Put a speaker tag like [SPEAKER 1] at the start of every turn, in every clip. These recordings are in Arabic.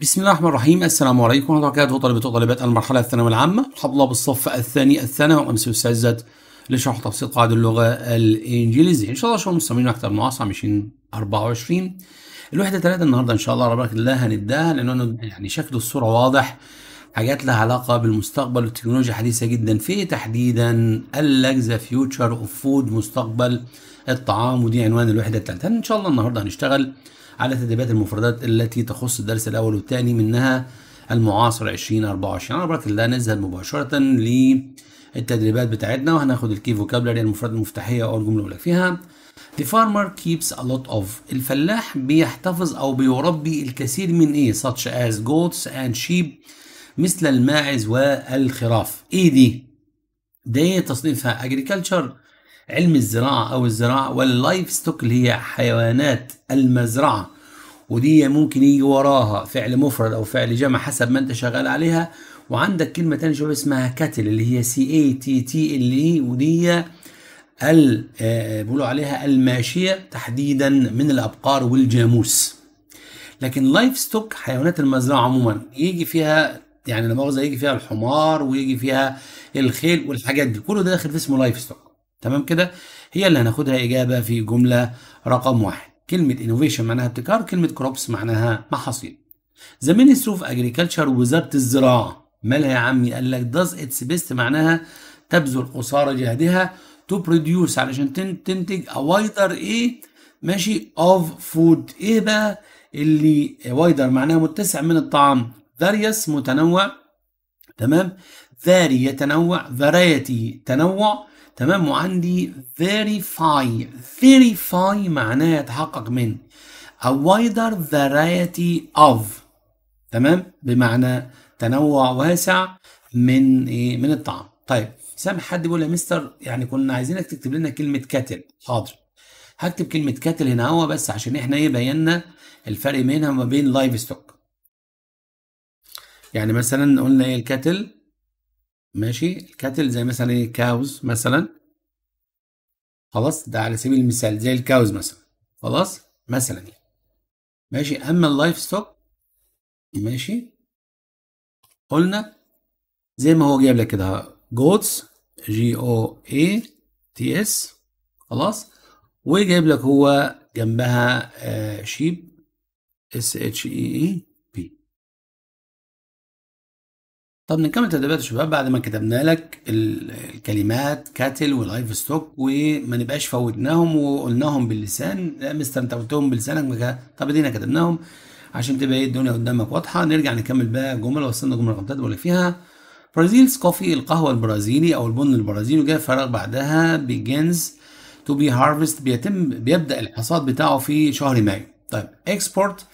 [SPEAKER 1] بسم الله الرحمن الرحيم السلام عليكم ورحمه الله وبركاته طلبه وطالبات المرحله الثانويه العامه الله بالصف الثاني الثانوي وامس استعدت لشرح تفصيل قواعد اللغه الانجليزيه ان شاء الله شهر مستمرين اكثر من 20 24 الوحده ثلاثة النهارده ان شاء الله ربك الله هنبداها لانه يعني شكل الصوره واضح حاجات لها علاقه بالمستقبل والتكنولوجيا حديثه جدا في تحديدا قال لك ذا فيوتشر اوف فود مستقبل الطعام ودي عنوان الوحده الثالثه ان شاء الله النهارده هنشتغل على تدريبات المفردات التي تخص الدرس الأول والثاني منها المعاصر 2024 على بركه الله نذهب مباشرة للتدريبات بتاعتنا وهناخد الكي فوكابلري المفردات المفتاحية أو الجملة اللي فيها The farmer keeps a lot of الفلاح بيحتفظ أو بيربي الكثير من إيه such as goats and sheep مثل الماعز والخراف إيه دي؟ دي إيه تصنيفها agriculture علم الزراعة أو الزراعة واللايف ستوك اللي هي حيوانات المزرعة ودي ممكن يجي وراها فعل مفرد او فعل جمع حسب ما انت شغال عليها وعندك كلمه تانية شويه اسمها كاتل اللي هي سي اي تي تي ال اي ودي ال آه، بيقولوا عليها الماشيه تحديدا من الابقار والجاموس لكن لايف ستوك حيوانات المزرعه عموما يجي فيها يعني المؤاخذه يجي فيها الحمار ويجي فيها الخيل والحاجات دي كله ده داخل في اسمه لايف ستوك تمام كده هي اللي هناخدها اجابه في جمله رقم واحد كلمة انوفيشن معناها ابتكار كلمة كروبس معناها محاصيل The Ministry of Agriculture وزارة الزراعة مالها يا عمي قال لك داز اتس بيست معناها تبذل قصارى جهدها تو produce علشان تنتج اوايدر ايه ماشي اوف فود ايه بقى اللي وايدر معناها متسع من الطعام various متنوع تمام ذاري يتنوع فرايتي تنوع تمام وعندي verify verify معناه يتحقق من a wider variety of تمام بمعنى تنوع واسع من ايه من الطعام طيب سامح حد بيقول يا مستر يعني كنا عايزينك تكتب لنا كلمه كاتل حاضر هكتب كلمه كاتل هنا اهو بس عشان احنا ايه بينا الفرق بينها وما بين لايف ستوك يعني مثلا قلنا ايه الكاتل ماشي الكاتل زي مثلا ايه كاوز مثلا خلاص ده على سبيل المثال زي الكاوز مثلا خلاص مثلا يعني ماشي اما اللايف ستوك ماشي قلنا زي ما هو جايب لك كده جوتس جي او اي تي اس خلاص وجايب لك هو جنبها آه، شيب اس اتش اي اي طب نكمل تدريبات الشباب بعد ما كتبنا لك الكلمات كاتل ولايف ستوك وما نبقاش فوتناهم وقلناهم باللسان مستر انت قلتهم بلسانك طب ادينا كتبناهم عشان تبقى ايه الدنيا قدامك واضحه نرجع نكمل بقى جمل وصلنا جمله رقم بقول لك فيها برازيلز كوفي القهوه البرازيلي او البن البرازيلي وجاء فراغ بعدها بيجنز تو بي هارفست بيتم بيبدا الحصاد بتاعه في شهر مايو طيب اكسبورت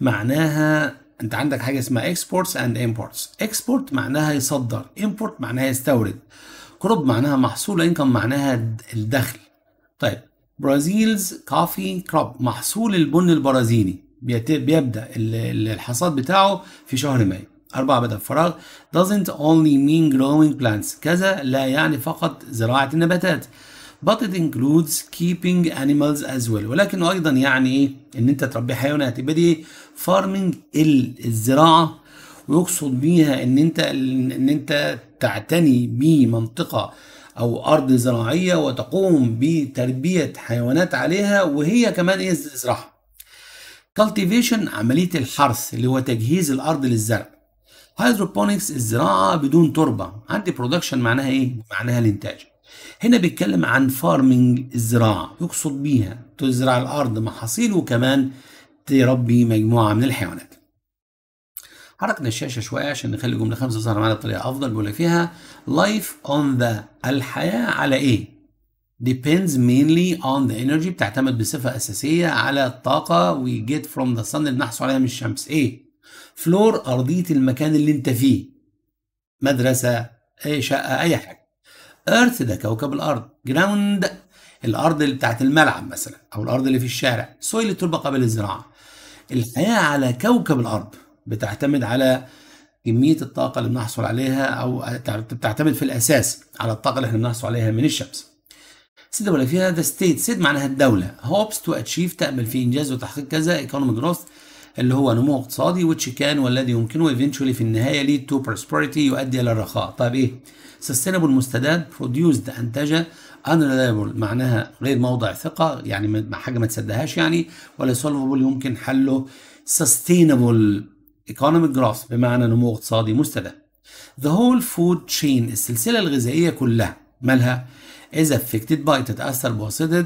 [SPEAKER 1] معناها انت عندك حاجه اسمها اكسبورتس اند امبورتس اكسبورت معناها يصدر امبورت معناها يستورد كروب معناها محصول انكم معناها الدخل طيب برازيلز كافي كروب محصول البن البرازيلي بيبدا الحصاد بتاعه في شهر مايو أربعة بدل فراغ doesn't only mean growing plants كذا لا يعني فقط زراعة النباتات but it includes keeping animals as well ولكن ايضا يعني ايه ان انت تربي حيوانات يبقى دي فارمنج الزراعه ويقصد بيها ان انت ان انت تعتني بمنطقه او ارض زراعيه وتقوم بتربيه حيوانات عليها وهي كمان ايه الزراعه cultivation عمليه الحرث اللي هو تجهيز الارض للزرع هيدروبونكس الزراعه بدون تربه عندي برودكشن معناها ايه معناها الانتاج هنا بيتكلم عن فارمنج الزراعة يقصد بيها تزرع الأرض محاصيل وكمان تربي مجموعة من الحيوانات حركنا الشاشة شوية عشان نخلي جملة خمسة ظهر معانا بطريقة أفضل بيقول فيها life on the الحياة على إيه؟ depends mainly on the energy بتعتمد بصفة أساسية على الطاقة we get from the sun اللي بنحصل عليها من الشمس إيه؟ فلور أرضية المكان اللي أنت فيه مدرسة أي شقة أي حاجة ايرث ده كوكب الارض جراوند الارض اللي بتاعت الملعب مثلا او الارض اللي في الشارع سويل التربه قبل الزراعه الحياه على كوكب الارض بتعتمد على كميه الطاقه اللي بنحصل عليها او بتعتمد في الاساس على الطاقه اللي احنا بنحصل عليها من الشمس سيد ولا فيها ذا ستيت سيد معناها الدوله هوبس تو اتشيف تامل في انجاز وتحقيق كذا ايكونوميك جروث اللي هو نمو اقتصادي which كان والذي يمكنه eventually في النهاية lead to prosperity يؤدي إلى الرخاء طيب إيه sustainable مستدام produced أنتج unreliable معناها غير موضع ثقة يعني حاجة ما تصدقهاش يعني ولا solvable يمكن حله sustainable economic growth بمعنى نمو اقتصادي مستدام the whole food chain السلسلة الغذائية كلها مالها is affected by تتأثر بواسطة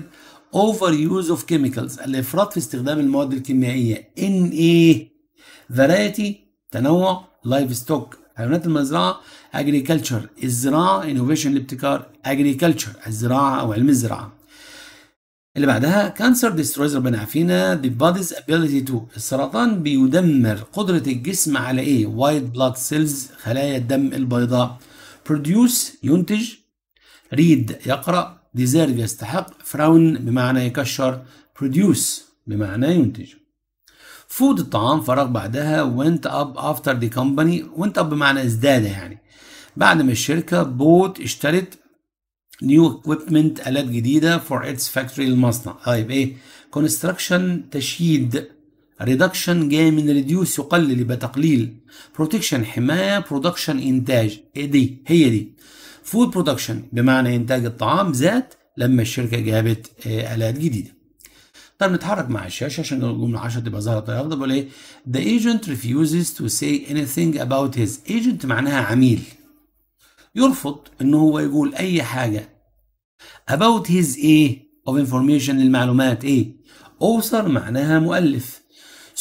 [SPEAKER 1] اوفر يوز اوف كيميكالز الافراط في استخدام المواد الكيميائيه ان ايه فرايتي تنوع لايف ستوك حيوانات المزرعه اجريكلتشر الزراعه انوفيشن الابتكار اجريكلتشر الزراعه او علم الزراعه اللي بعدها كانسر ديسترويز ربنا يعافينا the body's ability to السرطان بيدمر قدرة الجسم على ايه؟ white blood cells خلايا الدم البيضاء produce ينتج read يقرأ deserve يستحق فراون بمعنى يكشر produce بمعنى ينتج فود الطعام فرق بعدها went up after the company went up بمعنى ازداد يعني بعد ما الشركة بوت اشترت new equipment آلات جديدة for its factory المصنع طيب ايه construction تشييد reduction جاي من reduce يقلل يبقى تقليل protection حماية production إنتاج إيه دي هي دي فود برودكشن بمعنى انتاج الطعام زاد لما الشركه جابت آه، الات جديده طب نتحرك مع الشاشه عشان الجمله 10 تبقى ظاهره طيب ده بقول ايه the agent refuses to say anything about his agent معناها عميل يرفض ان هو يقول اي حاجه about his ايه of information المعلومات ايه author معناها مؤلف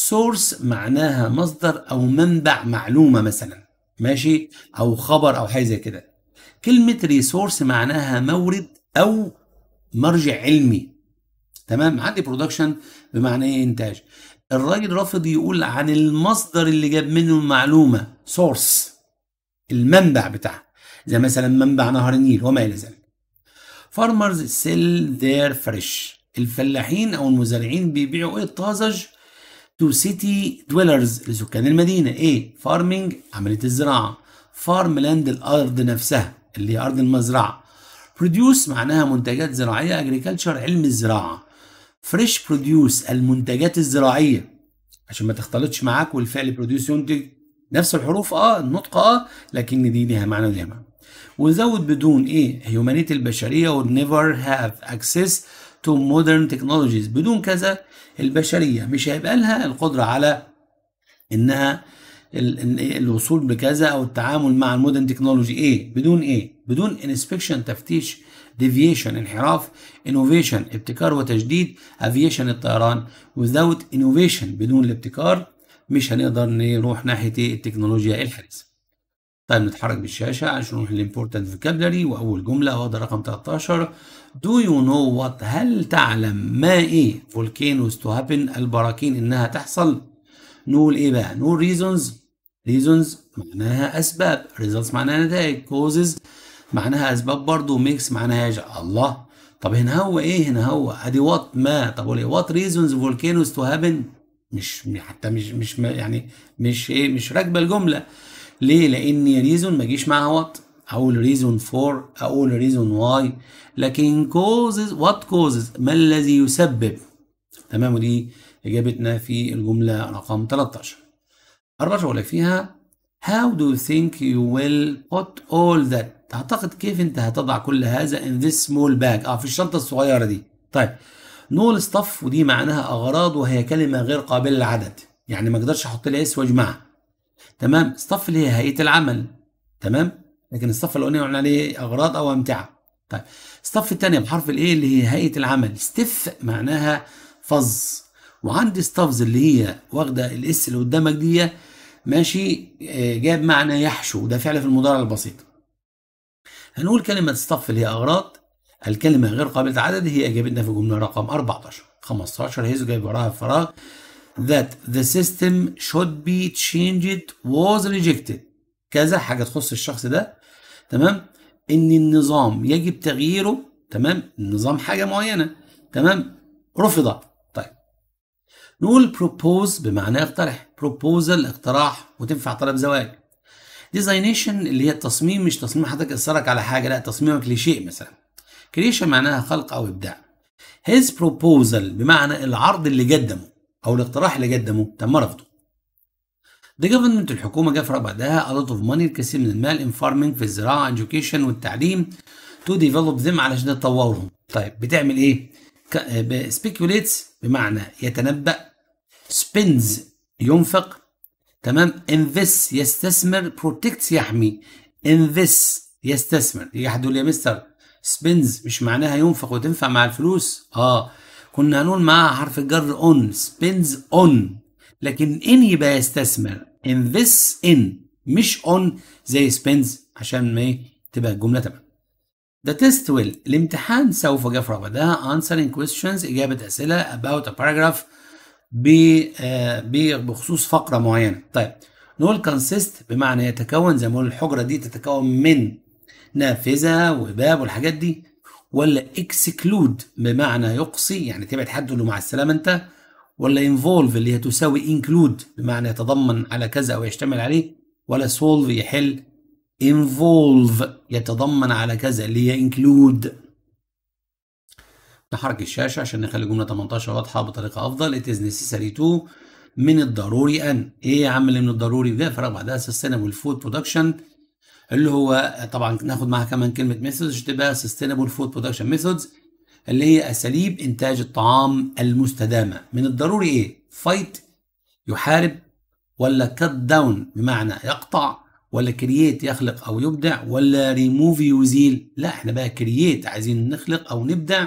[SPEAKER 1] source معناها مصدر او منبع معلومه مثلا ماشي او خبر او حاجه زي كده كلمة ريسورس معناها مورد أو مرجع علمي تمام عندي برودكشن بمعنى ايه انتاج الراجل رافض يقول عن المصدر اللي جاب منه المعلومة سورس المنبع بتاعها زي مثلا منبع نهر النيل وما إلى ذلك فارمرز سيل ذير فريش الفلاحين أو المزارعين بيبيعوا إيه الطازج تو سيتي دويلرز لسكان المدينة إيه فارمينج عملية الزراعة فارم لاند الأرض نفسها اللي هي أرض المزرعة produce معناها منتجات زراعية agriculture علم الزراعة fresh produce المنتجات الزراعية عشان ما تختلطش معاك والفعل produce ينتج نفس الحروف اه النطق اه لكن دي ليها معنى وليها معنى ونزود بدون ايه هيومانيتي البشرية would never have access to modern technologies بدون كذا البشرية مش هيبقى لها القدرة على انها الوصول بكذا او التعامل مع المودرن تكنولوجي ايه بدون ايه بدون انسبكشن تفتيش ديفيشن انحراف انوفيشن ابتكار وتجديد افيشن الطيران without انوفيشن بدون الابتكار مش هنقدر نروح ناحيه التكنولوجيا الحديثه طيب نتحرك بالشاشه عشان نروح للامبورتنت فوكابلري واول جمله وهذا رقم 13 دو يو نو وات هل تعلم ما ايه فولكينوز تو هابن البراكين انها تحصل نقول ايه بقى نقول ريزونز ريزونز معناها اسباب ريزلتس معناها نتائج كوزز معناها اسباب برضه ميكس معناها يجع. الله طب هنا هو ايه هنا هو ادي وات ما طب ايه وات ريزونز فولكانوز تو هابن مش حتى مش مش يعني مش ايه مش راكبه الجمله ليه لان ريزون ما جيش معاها وات اقول ريزون فور اقول ريزون واي لكن كوزز وات كوزز ما الذي يسبب تمام ودي إجابتنا في الجملة رقم 13 14 بقول فيها How do you think you will put all that تعتقد كيف أنت هتضع كل هذا in this small bag أه في الشنطة الصغيرة دي طيب نول ستاف ودي معناها أغراض وهي كلمة غير قابلة للعدد يعني ما أقدرش أحط لها اس وأجمعها تمام ستاف اللي هي هيئة العمل تمام لكن الصف الاولاني قلنا عليه اغراض او امتعه طيب الصف الثانيه بحرف الايه اللي هي هيئه العمل ستيف معناها فظ وعندي ستافز اللي هي واخده الاس اللي قدامك دي ماشي آه، جاب معنى يحشو ده فعل في المضارع البسيط هنقول كلمه ستاف اللي هي اغراض الكلمه غير قابله عدد هي اجابتنا في الجمله رقم 14 15 هيزو جايب وراها فراغ that the system should be changed was rejected كذا حاجه تخص الشخص ده تمام ان النظام يجب تغييره تمام النظام حاجه معينه تمام رفضت نقول بروبوز بمعنى اقترح بروبوزل اقتراح وتنفع طلب زواج ديزاينيشن اللي هي التصميم مش تصميم حضرتك اثرك على حاجه لا تصميمك لشيء مثلا كريشن معناها خلق او ابداع هيز بروبوزل بمعنى العرض اللي قدمه او الاقتراح اللي قدمه تم رفضه ده جفرمنت الحكومة جافرة بعدها a lot of money الكثير من المال in farming في الزراعة education والتعليم to develop them علشان تطورهم. طيب بتعمل ايه؟ سبيكيوليتس بمعنى يتنبأ spends ينفق تمام invest يستثمر protect يحمي invest يستثمر يا لي يا مستر spends مش معناها ينفق وتنفع مع الفلوس اه كنا هنقول معاها حرف الجر on spends on لكن ان يبقى يستثمر invest in مش on زي spends عشان ما إيه؟ تبقى الجملة تمام The test will الامتحان سوف يفرغ بعدها answering questions إجابة أسئلة about a paragraph آه، بخصوص فقره معينه طيب نقول كونسيست بمعنى يتكون زي ما نقول الحجره دي تتكون من نافذه وباب والحاجات دي ولا اكسكلود بمعنى يقصي يعني تبعد حد له مع السلامه انت ولا انفولف اللي هي تساوي انكلود بمعنى يتضمن على كذا او يشتمل عليه ولا سولف يحل انفولف يتضمن على كذا اللي هي انكلود نحرك الشاشة عشان نخلي الجملة 18 واضحة بطريقة أفضل it is necessary to من الضروري أن إيه يا عم اللي من الضروري ده فرق بعدها sustainable food production اللي هو طبعا ناخد معاها كمان كلمة methods تبقى sustainable food production methods اللي هي أساليب إنتاج الطعام المستدامة من الضروري إيه fight يحارب ولا cut down بمعنى يقطع ولا كرييت يخلق أو يبدع ولا ريموف يزيل لا احنا بقى كرييت عايزين نخلق أو نبدع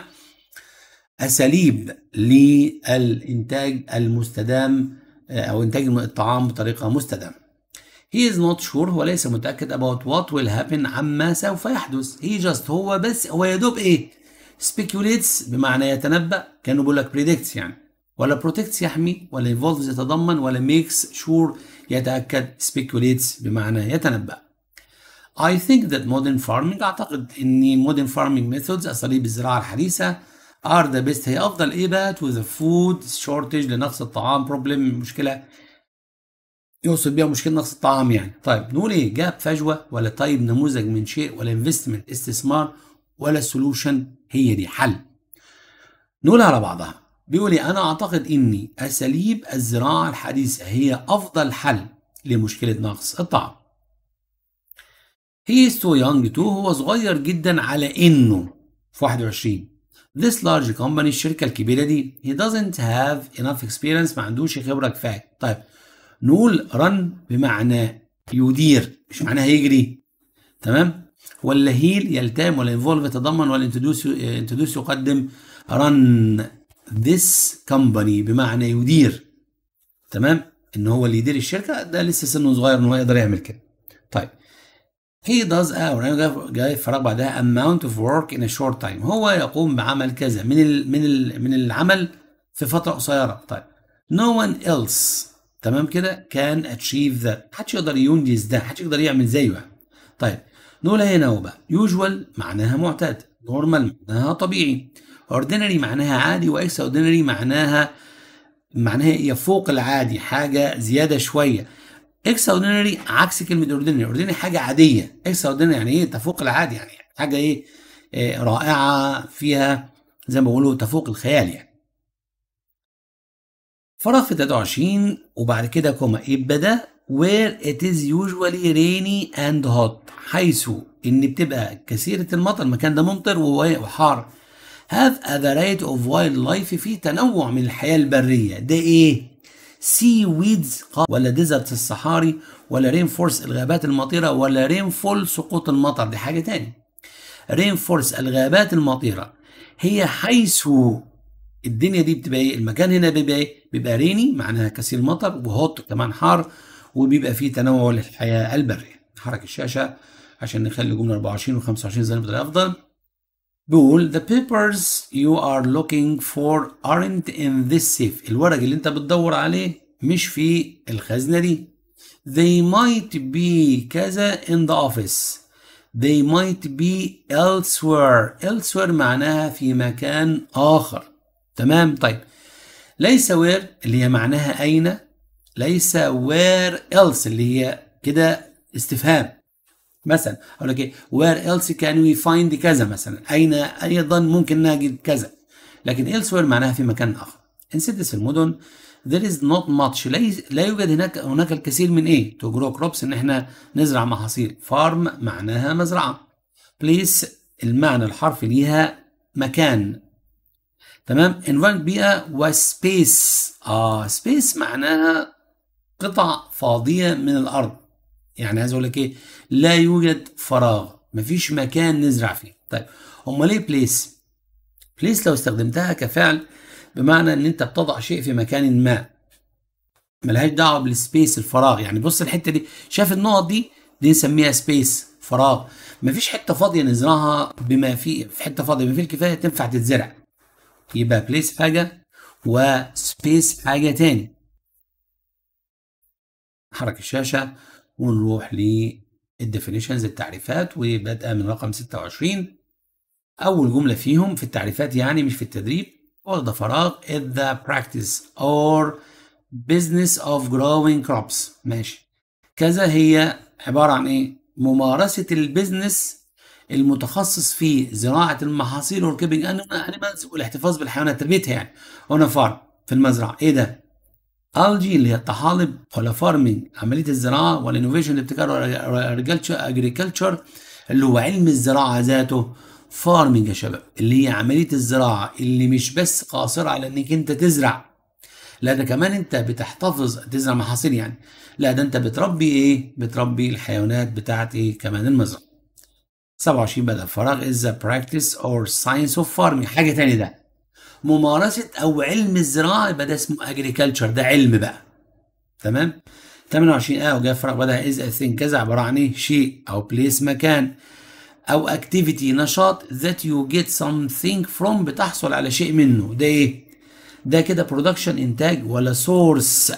[SPEAKER 1] اساليب للانتاج المستدام آه، او انتاج الطعام بطريقه مستدامه. He is not sure هو ليس متاكد about what will happen عما سوف يحدث. He just هو بس هو يا دوب ايه؟ speculates بمعنى يتنبأ كانه بيقول لك predicts يعني ولا protects يحمي ولا involves يتضمن ولا makes sure يتأكد speculates بمعنى يتنبأ. I think that modern farming أعتقد إن modern farming methods أساليب الزراعة الحديثة ار ذا بيست هي افضل ايه بقى تو ذا فود شورتج لنقص الطعام بروبلم مشكله يقصد بيها مشكله نقص الطعام يعني طيب نقول ايه جاب فجوه ولا طيب نموذج من شيء ولا انفستمنت استثمار ولا سولوشن هي دي حل نقول على بعضها بيقول ايه انا اعتقد اني اساليب الزراعه الحديثه هي افضل حل لمشكله نقص الطعام هي تو يانج تو هو صغير جدا على انه في 21 This large company الشركة الكبيرة دي he doesn't have enough experience ما عندوش خبرة كفاية طيب نقول run بمعنى يدير مش معناها يجري تمام ولا هيل يلتام ولا involve يتضمن ولا introduce introduce يقدم run this company بمعنى يدير تمام ان هو اللي يدير الشركة ده لسه سنه صغير ان هو يقدر يعمل كده طيب He does uh, a ورهنا جاي فراغ بعدها amount of work in a short time هو يقوم بعمل كذا من ال من ال من العمل في فترة قصيرة طيب no one else تمام كده can achieve that محدش يقدر ينجز ده محدش يقدر يعمل زيه طيب نقول هنا اهو بقى usual معناها معتاد normal معناها طبيعي ordinary معناها عادي واكسترا ordinary معناها معناها يفوق العادي حاجة زيادة شوية اكسترا اوردينري عكس كلمه اوردينري اوردينري حاجه عاديه اكسترا اوردينري يعني ايه تفوق العادي يعني حاجه ايه إيه رائعه فيها زي ما بيقولوا تفوق الخيال يعني فراغ في 23 وبعد كده كوما ده where it is usually rainy and hot حيث ان بتبقى كثيره المطر المكان ده ممطر وحار have a اوف of لايف في تنوع من الحياه البريه ده ايه سي ويدز ولا ديزرت الصحاري ولا رين فورس الغابات المطيره ولا رين فول سقوط المطر دي حاجه تاني رين فورس الغابات المطيره هي حيث الدنيا دي بتبقى ايه المكان هنا بيبقى ايه بيبقى ريني معناها كثير مطر وهوت كمان حار وبيبقى فيه تنوع للحياه البريه حرك الشاشه عشان نخلي جمله 24 و25 زي ما افضل بيقول the papers you are looking for aren't in this safe الورق اللي انت بتدور عليه مش في الخزنة دي they might be كذا in the office they might be elsewhere elsewhere معناها في مكان آخر تمام طيب ليس where اللي هي معناها أين ليس where else اللي هي كده استفهام مثلا اقول لك ايه وير else كان we find كذا مثلا اين ايضا ممكن نجد كذا لكن elsewhere معناها في مكان اخر في المدن there is not much لا يوجد هناك هناك الكثير من ايه to grow crops ان احنا نزرع محاصيل farm معناها مزرعه place المعنى الحرفي ليها مكان تمام environment بيئه وسبيس اه سبيس معناها قطع فاضيه من الارض يعني عايز اقول لك ايه لا يوجد فراغ مفيش مكان نزرع فيه طيب امال ايه بليس بليس لو استخدمتها كفعل بمعنى ان انت بتضع شيء في مكان ما ملهاش دعوه بالسبيس الفراغ يعني بص الحته دي شاف النقط دي دي نسميها سبيس فراغ مفيش حته فاضيه نزرعها بما فيه في حته فاضيه بما فيه الكفايه تنفع تتزرع يبقى بليس حاجه وسبيس حاجه تاني حرك الشاشه ونروح للديفينيشنز التعريفات وبدا من رقم 26 أول جملة فيهم في التعريفات يعني مش في التدريب هو ده فراغ is the practice or business of growing crops ماشي كذا هي عبارة عن إيه؟ ممارسة البزنس المتخصص في زراعة المحاصيل وركبنج أنيمالز والاحتفاظ بالحيوانات تربيتها يعني هنا فارم في المزرعة إيه ده؟ الجي اللي هي الطحالب ولا فارمنج عمليه الزراعه ولا انوفيشن الابتكار اجريكلتشر اللي هو علم الزراعه ذاته فارمنج يا شباب اللي هي عمليه الزراعه اللي مش بس قاصره على انك انت تزرع لا ده كمان انت بتحتفظ تزرع محاصيل يعني لا ده انت بتربي ايه بتربي الحيوانات بتاعت ايه كمان المزرعه 27 بدل فراغ از ذا براكتس اور ساينس اوف فارمنج حاجه تاني ده ممارسه او علم الزراعه يبقى ده اسمه اجريكلتشر ده علم بقى تمام 28 اه وجاء فرق بعدها از ثينك كذا عباره عن ايه شيء او بليس مكان او اكتيفيتي نشاط ذات يو جيت something فروم بتحصل على شيء منه ده ايه ده كده برودكشن انتاج ولا سورس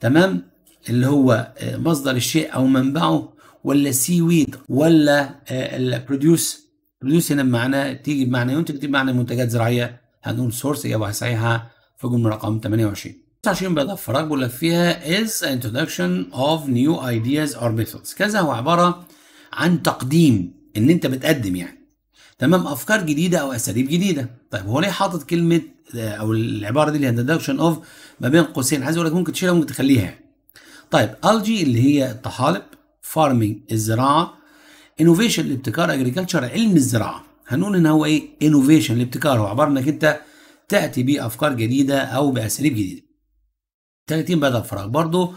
[SPEAKER 1] تمام اللي هو آه، مصدر الشيء او منبعه ولا سي ويد ولا آه، البروديوس بروديوس هنا بمعنى تيجي بمعنى ينتج تيجي بمعنى منتجات زراعيه هنقول سورس إجابة صحيحة في جملة رقم 28 29 بيضاء فراغ بيقول فيها از انتدكشن اوف نيو ايدياز اور ميثودز كذا هو عبارة عن تقديم إن أنت بتقدم يعني تمام افكار جديده او اساليب جديده طيب هو ليه حاطط كلمه آه، او العباره دي اللي هي انتدكشن اوف ما بين قوسين عايز اقول لك ممكن تشيلها ممكن تخليها يعني. طيب الجي اللي هي الطحالب فارمنج الزراعه انوفيشن الابتكار اجريكلتشر علم الزراعه هنقول ان هو ايه انوفيشن الابتكار هو عباره انك انت تاتي بافكار جديده او باساليب جديده 30 بدل الفراغ برضو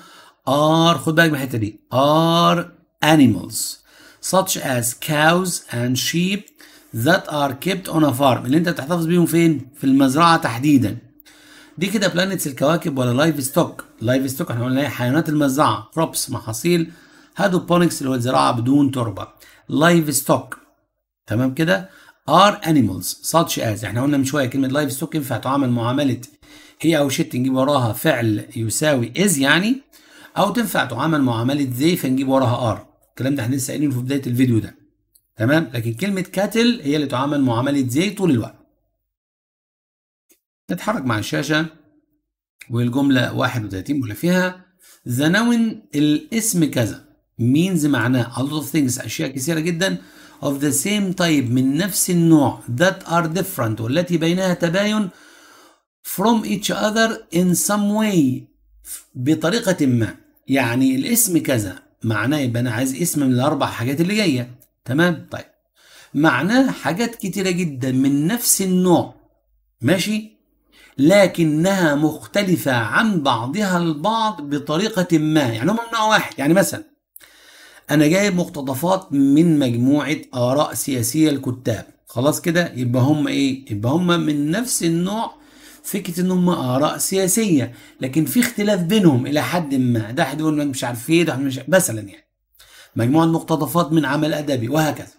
[SPEAKER 1] ار خد بالك من الحته دي ار animals such as cows and sheep that are kept on a farm اللي انت بتحتفظ بيهم فين في المزرعه تحديدا دي كده بلانتس الكواكب ولا لايف ستوك لايف ستوك احنا قلنا إيه؟ حيوانات المزرعه كروبس محاصيل هادوبونكس اللي هو الزراعه بدون تربه لايف ستوك تمام كده ار انيمالز such as احنا قلنا من شويه كلمه لايف ستوك ينفع تعامل معامله هي او شيت نجيب وراها فعل يساوي از يعني او تنفع تعامل معامله زي فنجيب وراها ار الكلام ده احنا لسه قايلينه في بدايه الفيديو ده تمام لكن كلمه كاتل هي اللي تعامل معامله زي طول الوقت نتحرك مع الشاشه والجمله 31 بيقول فيها زناون الاسم كذا means معناه a lot of things أشياء كثيرة جدا of the same type من نفس النوع that are different والتي بينها تباين from each other in some way بطريقة ما يعني الاسم كذا معناه يبقى أنا عايز اسم من الأربع حاجات اللي جاية تمام طيب معناه حاجات كتيرة جدا من نفس النوع ماشي لكنها مختلفة عن بعضها البعض بطريقة ما يعني هم من نوع واحد يعني مثلا انا جايب مقتطفات من مجموعه اراء سياسيه الكتاب خلاص كده يبقى هم ايه يبقى هم من نفس النوع فكره ان هم اراء سياسيه لكن في اختلاف بينهم الى حد ما ده حد يقول مش عارف ايه ده مش مثلا يعني مجموعه مقتطفات من عمل ادبي وهكذا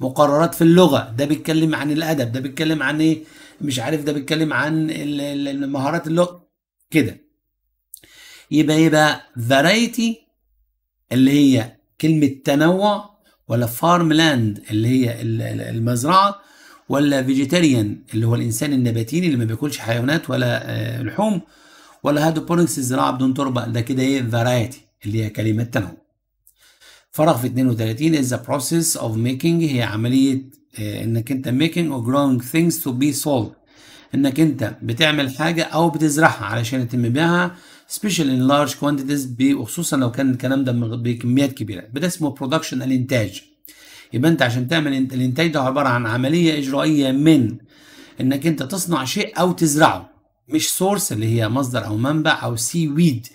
[SPEAKER 1] مقررات في اللغه ده بيتكلم عن الادب ده بيتكلم عن ايه مش عارف ده بيتكلم عن مهارات اللغه كده يبقى يبقى فرايتي اللي هي كلمة تنوع ولا فارم لاند اللي هي المزرعة ولا فيجيتاريان اللي هو الإنسان النباتي اللي ما بياكلش حيوانات ولا آه، لحوم ولا هيدروبونكس الزراعة بدون تربة ده كده إيه فرايتي اللي هي كلمة تنوع فراغ في 32 is the process of making هي عملية آه، إنك أنت making or growing things to be sold إنك أنت بتعمل حاجة أو بتزرعها علشان يتم بيعها سبيشال ان لارج كوانتيتيز وخصوصا لو كان الكلام ده بكميات كبيره ده اسمه برودكشن الانتاج يبقى انت عشان تعمل الانتاج ده عباره عن عمليه اجرائيه من انك انت تصنع شيء او تزرعه مش سورس اللي هي مصدر او منبع او سي ويد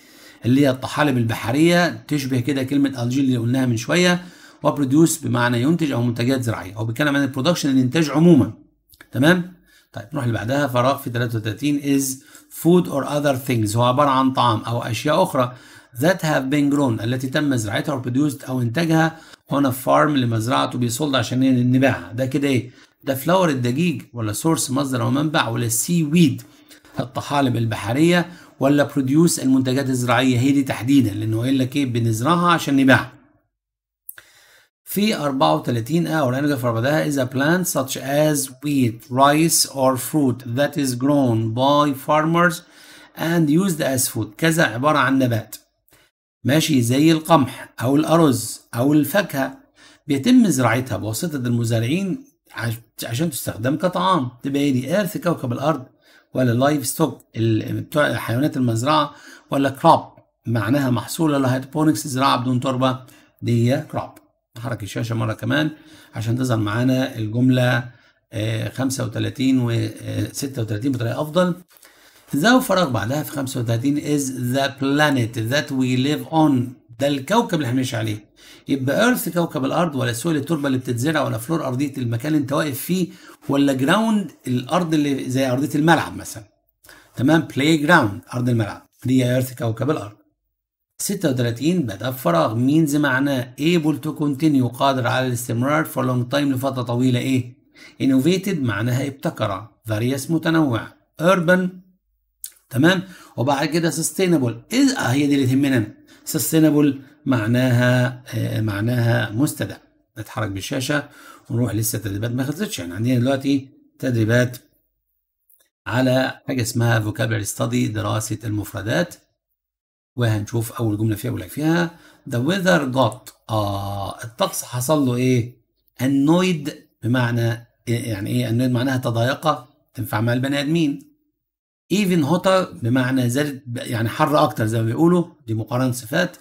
[SPEAKER 1] اللي هي الطحالب البحريه تشبه كده كلمه الجي اللي قلناها من شويه وبروديوس بمعنى ينتج او منتجات زراعيه هو بيتكلم عن البرودكشن الانتاج عموما تمام طيب نروح اللي بعدها فراغ في 33 is food or other things هو عبارة عن طعام أو أشياء أخرى that have been grown التي تم زراعتها or produced أو إنتاجها on a farm لمزرعته بيصلد عشان نبيعها ده كده إيه؟ ده فلاور الدجيج ولا سورس مصدر أو منبع ولا سي ويد الطحالب البحرية ولا بروديوس المنتجات الزراعية هي دي تحديدا لأنه قايل لك إيه بنزرعها عشان نبيعها في 34 آه organic في بعدها is a plant such as wheat, rice or fruit that is grown by farmers and used as food كذا عبارة عن نبات ماشي زي القمح أو الأرز أو الفاكهة بيتم زراعتها بواسطة المزارعين عشان تستخدم كطعام تبقى ايه دي ايرث كوكب الأرض ولا لايف ستوك بتوع حيوانات المزرعة ولا كراب معناها محصوله ولا هيدروبونكس زراعة بدون تربة دي كراب نحرك الشاشة مرة كمان عشان تظهر معانا الجملة 35 آه، و 36 آه، بطريقة أفضل ذا وفراغ بعدها في 35 is the planet that we live on ده الكوكب اللي احنا بنعيش عليه يبقى ايرث كوكب الارض ولا سوق التربه اللي بتتزرع ولا فلور ارضيه المكان اللي انت واقف فيه ولا جراوند الارض اللي زي ارضيه الملعب مثلا تمام بلاي جراوند ارض الملعب دي ايرث كوكب الارض 36 بدأ بفراغ مينز معناه able to continue قادر على الاستمرار for long time لفترة طويلة إيه innovated معناها ابتكر various متنوع urban تمام وبعد كده sustainable إيه آه هي دي اللي تهمنا sustainable معناها آه معناها مستدام نتحرك بالشاشة ونروح لسه التدريبات ما خلصتش يعني عندنا دلوقتي تدريبات على حاجة اسمها vocabulary study دراسة المفردات وهنشوف اول جمله فيها بيقول لك فيها the weather got اه الطقس حصل له ايه annoyed بمعنى إيه، يعني ايه annoyed معناها تضايقه تنفع مع البني ادمين even hotter بمعنى زادت يعني حر اكتر زي ما بيقولوا دي مقارنه صفات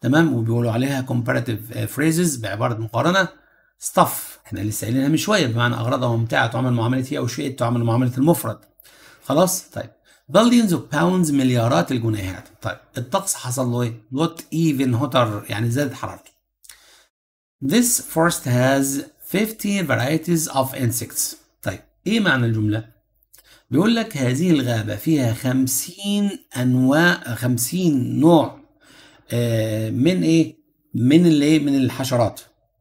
[SPEAKER 1] تمام وبيقولوا عليها comparative آه، phrases بعباره مقارنه stuff احنا لسه قايلينها من شويه بمعنى اغراضها ممتعه تعمل معامله هي او شيء تعمل معامله المفرد خلاص طيب بليونز اوف باوندز مليارات الجنيهات طيب الطقس حصل له ايه not even hotter يعني زادت حرارته this forest has 50 varieties of insects طيب ايه معنى الجمله بيقول لك هذه الغابه فيها 50 انواع 50 نوع آه، من ايه من الايه من الحشرات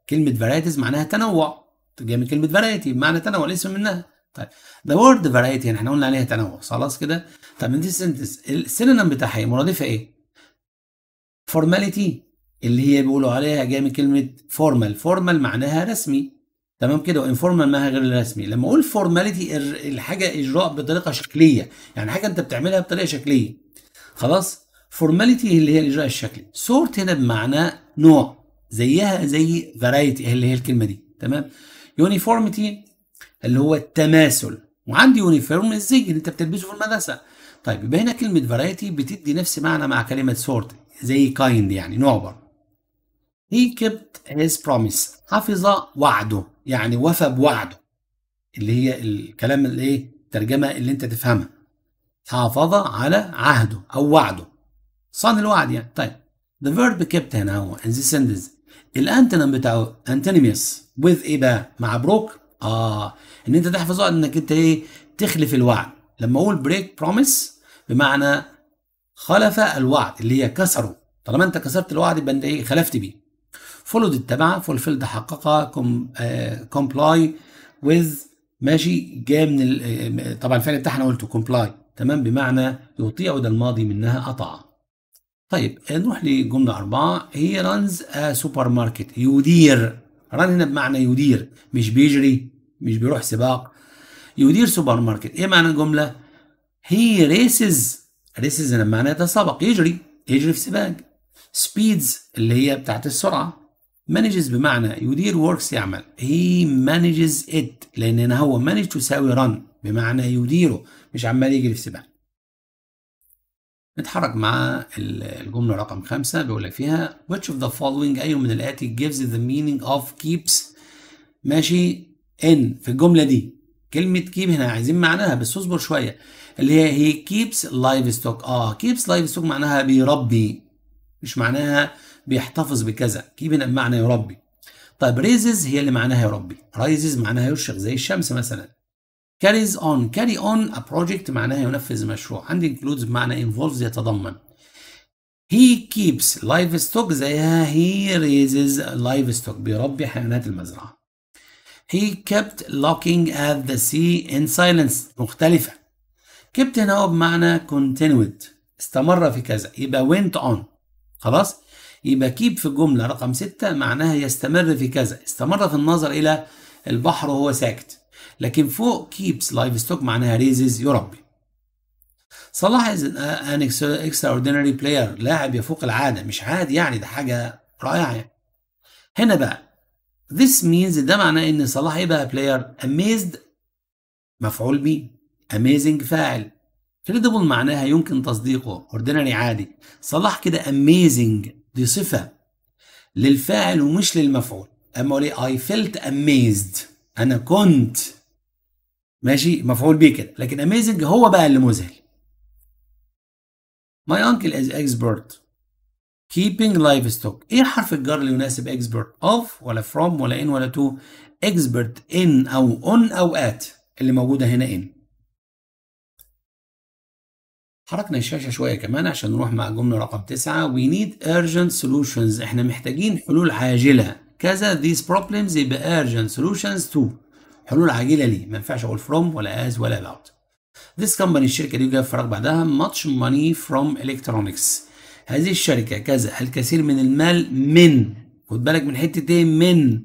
[SPEAKER 1] كلمه varieties معناها تنوع جاي من كلمه variety معنى تنوع الاسم منها طيب ذا وورد فرايتي احنا قلنا عليها تنوع خلاص كده طب دي سنتس السينونيم بتاعها مرادفها ايه؟ فورماليتي اللي هي بيقولوا عليها جايه من كلمه فورمال فورمال معناها رسمي تمام كده وانفورمال معناها غير رسمي لما اقول فورماليتي الحاجه اجراء بطريقه شكليه يعني حاجه انت بتعملها بطريقه شكليه خلاص فورماليتي اللي هي الاجراء الشكلي سورت هنا بمعنى نوع زيها زي فرايتي اللي هي الكلمه دي تمام يونيفورمتي اللي هو التماثل وعندي يونيفورم الزي اللي انت بتلبسه في المدرسه طيب يبقى هنا كلمه فرايتي بتدي نفس معنى مع كلمه سورت زي كايند يعني نوع برضه he kept his promise حفظ وعده يعني وفى بوعده اللي هي الكلام اللي ايه الترجمه اللي انت تفهمها حافظ على عهده او وعده صان الوعد يعني طيب the verb kept هنا هو in the sentence الانتونم بتاعه antonyms with ايه بقى مع بروك اه ان انت تحفظه انك انت ايه تخلف الوعد لما اقول بريك بروميس بمعنى خلف الوعد اللي هي كسره طالما انت كسرت الوعد يبقى انت ايه خلفت بيه فولود اتبع فولفيلد حقق كومبلاي ويز ماشي جاء من آه، طبعا الفعل انا قلته كومبلاي تمام بمعنى يطيع وده الماضي منها اطاع طيب آه، نروح لجمله اربعه هي رانز سوبر ماركت يدير ران هنا بمعنى يدير مش بيجري مش بيروح سباق يدير سوبر ماركت ايه معنى الجمله هي ريسز ريسز هنا بمعنى يتسابق يجري يجري في سباق سبيدز اللي هي بتاعت السرعه مانجز بمعنى يدير وركس يعمل هي مانجز ات لان هنا هو مانج تساوي ران بمعنى يديره مش عمال يجري في سباق نتحرك مع الجملة رقم خمسة بيقول لك فيها which of the following أي من الآتي gives the meaning of keeps ماشي ان في الجملة دي كلمة keep هنا عايزين معناها بس اصبر شوية اللي هي هي keeps livestock اه keeps livestock معناها بيربي مش معناها بيحتفظ بكذا keep هنا بمعنى يربي طيب raises هي اللي معناها يربي raises معناها يرشق زي الشمس مثلا carries on carry on a project معناها ينفذ مشروع عندي includes بمعنى involves يتضمن he keeps livestock زيها he raises livestock بيربي حيوانات المزرعة he kept looking at the sea in silence مختلفة kept هنا هو بمعنى continued استمر في كذا يبقى went on خلاص يبقى keep في الجملة رقم ستة معناها يستمر في كذا استمر في النظر إلى البحر وهو ساكت لكن فوق كيبس لايف ستوك معناها ريزز يربي صلاح از ان اكسترا اوردينري بلاير لاعب يفوق العاده مش عادي يعني ده حاجه رائعه يعني. هنا بقى this means ده معناه ان صلاح يبقى بلاير amazed مفعول به amazing فاعل credible معناها يمكن تصديقه ordinary عادي صلاح كده amazing دي صفة للفاعل ومش للمفعول أما ليه I felt amazed أنا كنت ماشي مفعول بيه كده لكن اميزنج هو بقى اللي مذهل انكل از اكسبرت كيبنج keeping ستوك ايه حرف الجر اللي يناسب expert of ولا from ولا in ولا to expert in او on او at اللي موجودة هنا in حركنا الشاشة شوية كمان عشان نروح مع الجملة رقم تسعة we need urgent solutions احنا محتاجين حلول عاجلة كذا these problems يبقى urgent solutions to حلول عاجله ليه ما ينفعش اقول فروم ولا از ولا اباوت this company الشركه دي جاب فراغ بعدها much money from electronics هذه الشركه كذا الكثير من المال من خد بالك من حته ايه من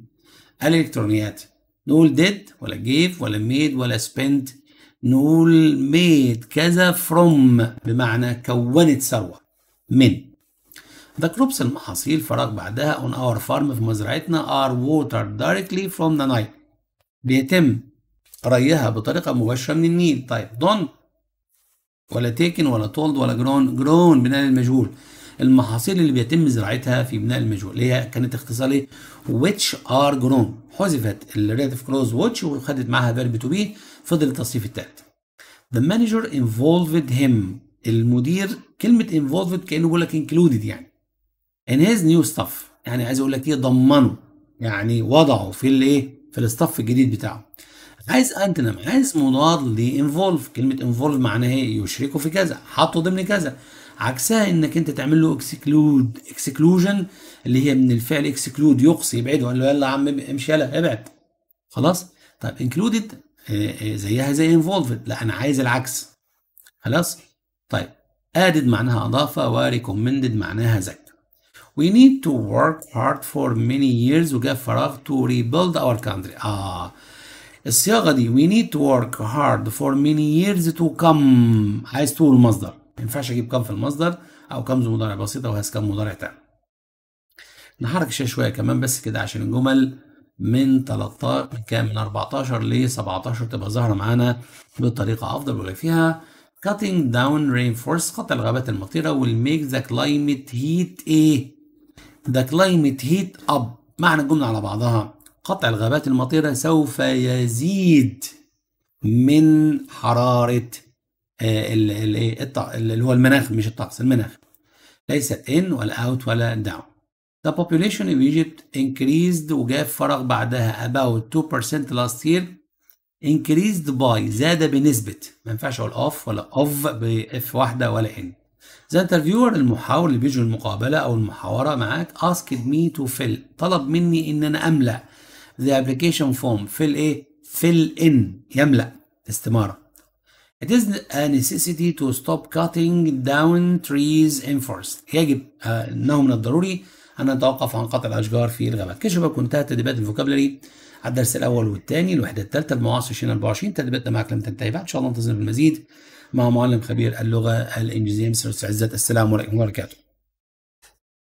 [SPEAKER 1] الالكترونيات نقول ديد ولا جيف ولا ميد ولا سبند نقول ميد كذا from بمعنى كونت ثروه من The crops المحاصيل فراغ بعدها on our farm في مزرعتنا are watered directly from the night بيتم ريها بطريقة مباشرة من النيل طيب دون ولا تيكن ولا تولد ولا جرون جرون بناء المجهول المحاصيل اللي بيتم زراعتها في بناء المجهول اللي هي كانت اختصار ايه ويتش ار جرون حذفت الريتف كلوز which وخدت معاها فيرب تو بي فضل التصنيف الثالث ذا مانجر انفولفد هيم المدير كلمه انفولفد كانه بيقول لك انكلودد يعني ان هيز نيو ستاف يعني عايز اقول لك ايه ضمنه يعني وضعه في الايه في الاستاف الجديد بتاعه عايز انتنم عايز مضاد لانفولف كلمه انفولف معناها ايه يشركه في كذا حطوا ضمن كذا عكسها انك انت تعمل له اكسكلود اكسكلوجن اللي هي من الفعل اكسكلود يقصي يبعده قال له يلا يا عم امشي يلا ابعد خلاص طيب انكلودد آه، آه، زيها زي انفولفد لا انا عايز العكس خلاص طيب ادد معناها اضافه وريكومندد معناها زك We need to work hard for many years وجاب فراغ to rebuild our country. آه الصياغة دي we need to work hard for many years to come عايز تقول المصدر ما ينفعش أجيب كم في المصدر أو كم مضارع بسيطة وهاز كم مضارع تام. نحرك الشاشة شوية كمان بس كده عشان الجمل من 13 من كام من 14 ل 17 تبقى ظاهرة معانا بطريقة أفضل وغير فيها cutting down rainforest قطع الغابات المطيرة will make the climate heat إيه؟ The climate heat up معنى الجملة على بعضها قطع الغابات المطيرة سوف يزيد من حرارة آه، إيه، اللي هو المناخ مش الطقس المناخ ليست ان ولا اوت ولا داون The population of Egypt increased وجاب فراغ بعدها about 2% last year increased by زاد بنسبة ما ينفعش أقول اوف ولا اوف بإف واحدة ولا ان The interviewer المحاور اللي بيجي المقابلة أو المحاورة معاك asked me to fill طلب مني إن أنا أملأ the application form fill إيه؟ فيل in يملأ استمارة It is a necessity to stop cutting down trees in forest يجب آه، إنه من الضروري أن نتوقف عن قطع الأشجار في الغابات كده شباب وانتهت تدريبات الفوكابلري على الدرس الأول والثاني الوحدة الثالثة المعاصر 2024 تدريباتنا معاك لم تنتهي بعد إن شاء الله ننتظر المزيد. مع معلم خبير اللغة الإنجليزية مستر عزت السلام عليكم ورحمة وبركاته